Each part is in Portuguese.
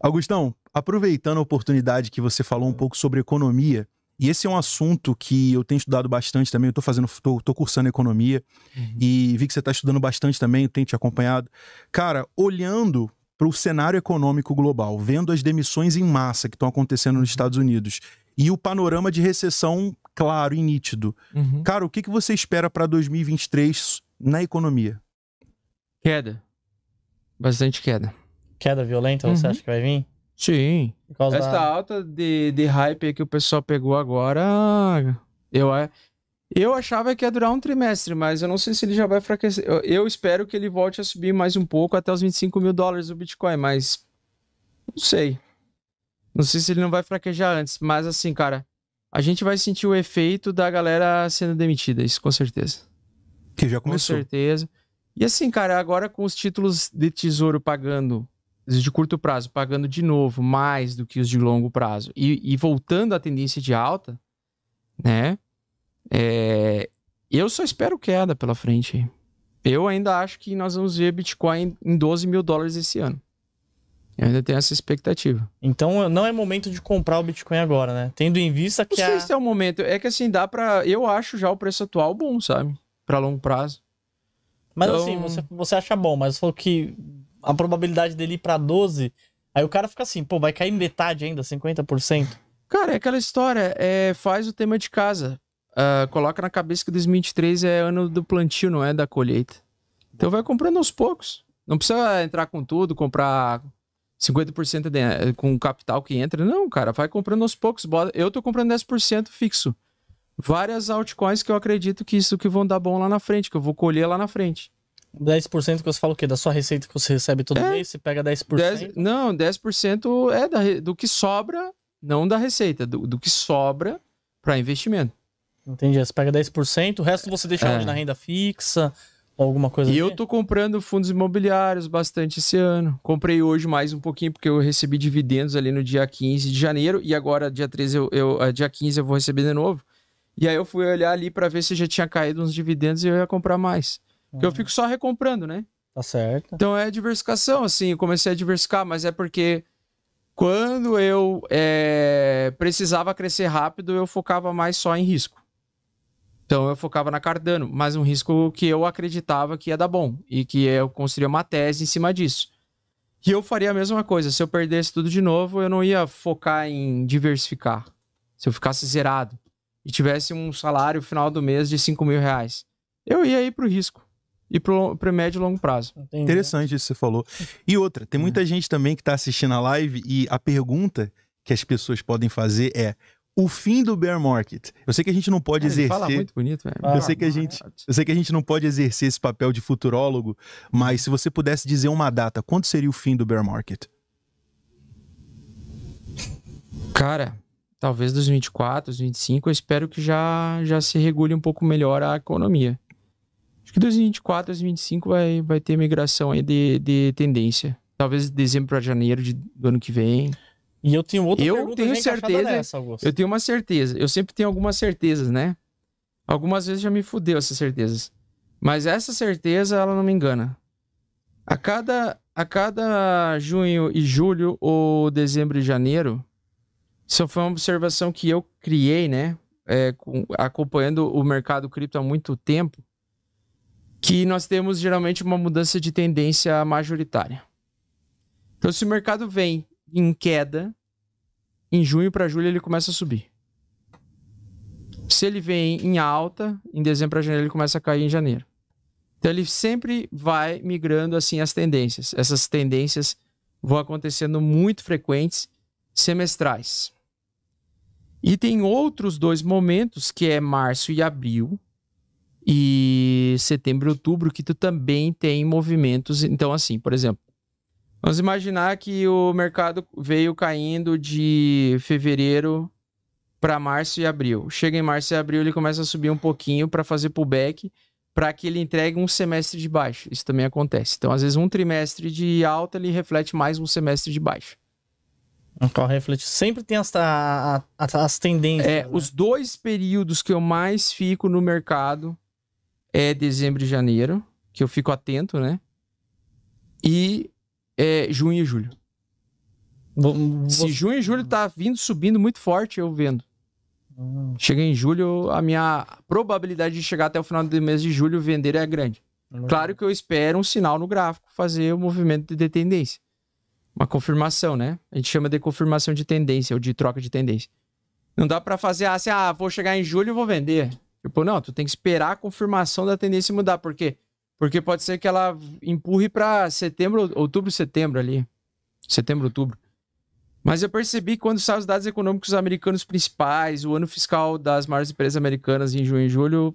Augustão, aproveitando a oportunidade que você falou um pouco sobre economia, e esse é um assunto que eu tenho estudado bastante também, eu estou fazendo, tô, tô, cursando economia, uhum. e vi que você está estudando bastante também, eu tenho te acompanhado. Cara, olhando para o cenário econômico global, vendo as demissões em massa que estão acontecendo nos uhum. Estados Unidos e o panorama de recessão claro e nítido. Uhum. Cara, o que, que você espera para 2023 na economia? Queda. Bastante queda queda violenta, uhum. você acha que vai vir? Sim. Essa da... alta de, de hype que o pessoal pegou agora, eu, eu achava que ia durar um trimestre, mas eu não sei se ele já vai fraquecer. Eu, eu espero que ele volte a subir mais um pouco até os 25 mil dólares o Bitcoin, mas não sei. Não sei se ele não vai fraquejar antes, mas assim, cara, a gente vai sentir o efeito da galera sendo demitida, isso com certeza. Que já começou. Com certeza. E assim, cara, agora com os títulos de tesouro pagando os de curto prazo pagando de novo mais do que os de longo prazo e, e voltando à tendência de alta, né? É, eu só espero queda pela frente. Eu ainda acho que nós vamos ver Bitcoin em 12 mil dólares esse ano. Eu ainda tenho essa expectativa. Então não é momento de comprar o Bitcoin agora, né? Tendo em vista que. Não sei a... se é o momento. É que assim, dá para Eu acho já o preço atual bom, sabe? Para longo prazo. Mas então... assim, você, você acha bom, mas falou que a probabilidade dele ir pra 12. Aí o cara fica assim, pô, vai cair metade ainda, 50%. Cara, é aquela história, é, faz o tema de casa. Uh, coloca na cabeça que 2023 é ano do plantio, não é da colheita. Então vai comprando aos poucos. Não precisa entrar com tudo, comprar 50% de, com o capital que entra. Não, cara, vai comprando aos poucos. Eu tô comprando 10% fixo. Várias altcoins que eu acredito que isso que vão dar bom lá na frente, que eu vou colher lá na frente. 10% que você fala o quê? Da sua receita que você recebe todo é, mês, você pega 10%? 10 não, 10% é da, do que sobra, não da receita, do, do que sobra para investimento. Entendi, você pega 10%, o resto você deixa é. na renda fixa, alguma coisa E aqui? Assim? eu tô comprando fundos imobiliários bastante esse ano. Comprei hoje mais um pouquinho, porque eu recebi dividendos ali no dia 15 de janeiro, e agora dia 13 eu, eu eh, dia 15 eu vou receber de novo. E aí eu fui olhar ali para ver se já tinha caído uns dividendos e eu ia comprar mais. Porque eu fico só recomprando, né? Tá certo. Então é diversificação, assim, eu comecei a diversificar, mas é porque quando eu é, precisava crescer rápido, eu focava mais só em risco. Então eu focava na Cardano, mas um risco que eu acreditava que ia dar bom e que eu construía uma tese em cima disso. E eu faria a mesma coisa. Se eu perdesse tudo de novo, eu não ia focar em diversificar. Se eu ficasse zerado e tivesse um salário final do mês de 5 mil reais, eu ia ir para o risco e para médio e longo prazo. Entendi. Interessante isso que você falou. E outra, tem muita uhum. gente também que está assistindo a live e a pergunta que as pessoas podem fazer é o fim do bear market. Eu sei que a gente não pode exercer. Fala muito bonito, velho. Eu sei que a gente, eu sei que a gente não pode exercer esse papel de futurólogo, mas se você pudesse dizer uma data, quando seria o fim do bear market? Cara, talvez 2024, 2025, eu espero que já já se regule um pouco melhor a economia. Acho que 2024, 2025 vai, vai ter migração aí de, de tendência. Talvez de dezembro para janeiro de, do ano que vem. E eu tenho outra eu tenho certeza, nessa, Eu tenho uma certeza. Eu sempre tenho algumas certezas, né? Algumas vezes já me fudeu essas certezas. Mas essa certeza, ela não me engana. A cada, a cada junho e julho, ou dezembro e janeiro, isso foi uma observação que eu criei, né? É, com, acompanhando o mercado cripto há muito tempo que nós temos geralmente uma mudança de tendência majoritária. Então, se o mercado vem em queda, em junho para julho ele começa a subir. Se ele vem em alta, em dezembro para janeiro ele começa a cair em janeiro. Então ele sempre vai migrando assim as tendências. Essas tendências vão acontecendo muito frequentes, semestrais. E tem outros dois momentos que é março e abril, e setembro e outubro, que tu também tem movimentos. Então, assim, por exemplo, vamos imaginar que o mercado veio caindo de fevereiro para março e abril. Chega em março e abril, ele começa a subir um pouquinho para fazer pullback, para que ele entregue um semestre de baixo. Isso também acontece. Então, às vezes, um trimestre de alta, ele reflete mais um semestre de baixo. Então, Qual reflete? Sempre tem as, as tendências. É, né? os dois períodos que eu mais fico no mercado é dezembro e janeiro, que eu fico atento, né? E é, junho e julho. Vou... Se junho e julho tá vindo subindo muito forte, eu vendo. Hum. Chega em julho, a minha probabilidade de chegar até o final do mês de julho vender é grande. Hum. Claro que eu espero um sinal no gráfico fazer o um movimento de tendência. Uma confirmação, né? A gente chama de confirmação de tendência ou de troca de tendência. Não dá para fazer assim, ah, vou chegar em julho e vou vender. Tipo, não, tu tem que esperar a confirmação da tendência mudar. Por quê? Porque pode ser que ela empurre para setembro, outubro, setembro ali. Setembro, outubro. Mas eu percebi que quando saem os dados econômicos americanos principais, o ano fiscal das maiores empresas americanas em junho e julho,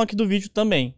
descrição aqui do vídeo também.